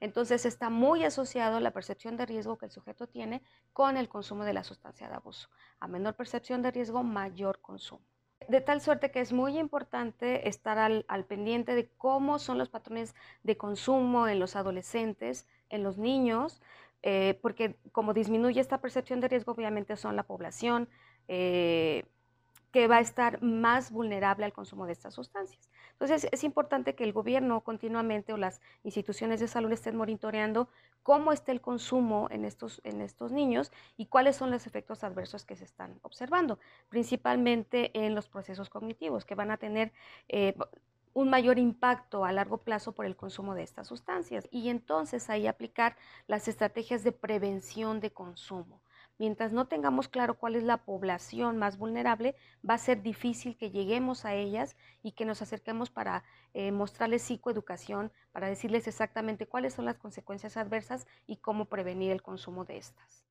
Entonces está muy asociado la percepción de riesgo que el sujeto tiene con el consumo de la sustancia de abuso. A menor percepción de riesgo, mayor consumo. De tal suerte que es muy importante estar al, pendiente de cómo son los patrones de consumo en los adolescentes, en los niños, eh, porque como disminuye esta percepción de riesgo, obviamente son la población. Eh, va a estar más vulnerable al consumo de estas sustancias. Entonces, es importante que el gobierno continuamente o las instituciones de salud estén monitoreando cómo está el consumo en estos, niños y cuáles son los efectos adversos que se están observando, principalmente en los procesos cognitivos, que van a tener... Eh, un mayor impacto a largo plazo por el consumo de estas sustancias y entonces ahí aplicar las estrategias de prevención de consumo. Mientras no tengamos claro cuál es la población más vulnerable, va a ser difícil que lleguemos a ellas y que nos acerquemos para eh, mostrarles psicoeducación, para decirles exactamente cuáles son las consecuencias adversas y cómo prevenir el consumo de estas.